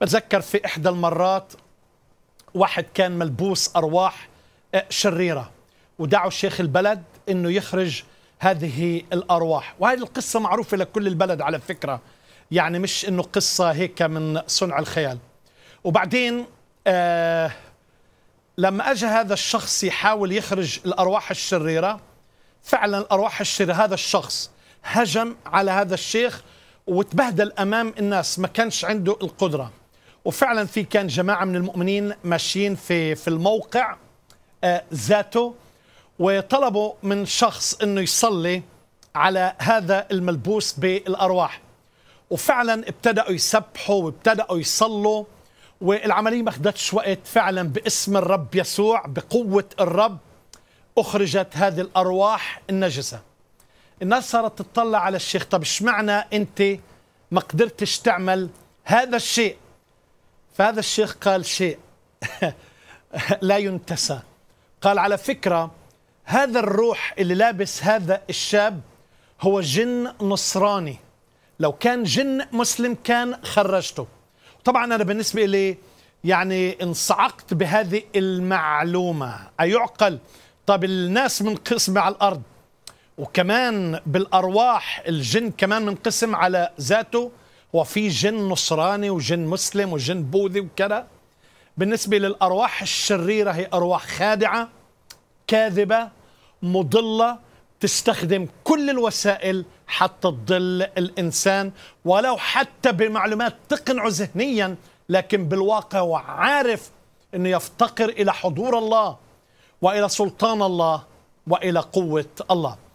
بتذكر في إحدى المرات واحد كان ملبوس أرواح آه، شريرة ودعوا شيخ البلد أنه يخرج هذه الأرواح وهذه القصة معروفة لكل البلد على فكرة يعني مش أنه قصة هيك من صنع الخيال وبعدين آه لما أجى هذا الشخص يحاول يخرج الأرواح الشريرة فعلا الأرواح الشريرة هذا الشخص هجم على هذا الشيخ وتبهدل أمام الناس ما كانش عنده القدرة وفعلا في كان جماعه من المؤمنين ماشيين في في الموقع آه، ذاته وطلبوا من شخص انه يصلي على هذا الملبوس بالارواح وفعلا ابتداوا يسبحوا وابتداوا يصلوا والعمليه ما اخذتش وقت فعلا باسم الرب يسوع بقوه الرب اخرجت هذه الارواح النجسه الناس صارت تطلع على الشيخ طب اشمعنى انت ما قدرتش تعمل هذا الشيء فهذا الشيخ قال شيء لا ينتسى قال على فكرة هذا الروح اللي لابس هذا الشاب هو جن نصراني لو كان جن مسلم كان خرجته طبعا أنا بالنسبة لي يعني انصعقت بهذه المعلومة أيعقل طب الناس منقسمة على الأرض وكمان بالأرواح الجن كمان منقسم على ذاته وفي جن نصراني وجن مسلم وجن بوذي وكذا بالنسبة للأرواح الشريرة هي أرواح خادعة كاذبة مضلة تستخدم كل الوسائل حتى تضل الإنسان ولو حتى بمعلومات تقنعه ذهنيا لكن بالواقع هو عارف أنه يفتقر إلى حضور الله وإلى سلطان الله وإلى قوة الله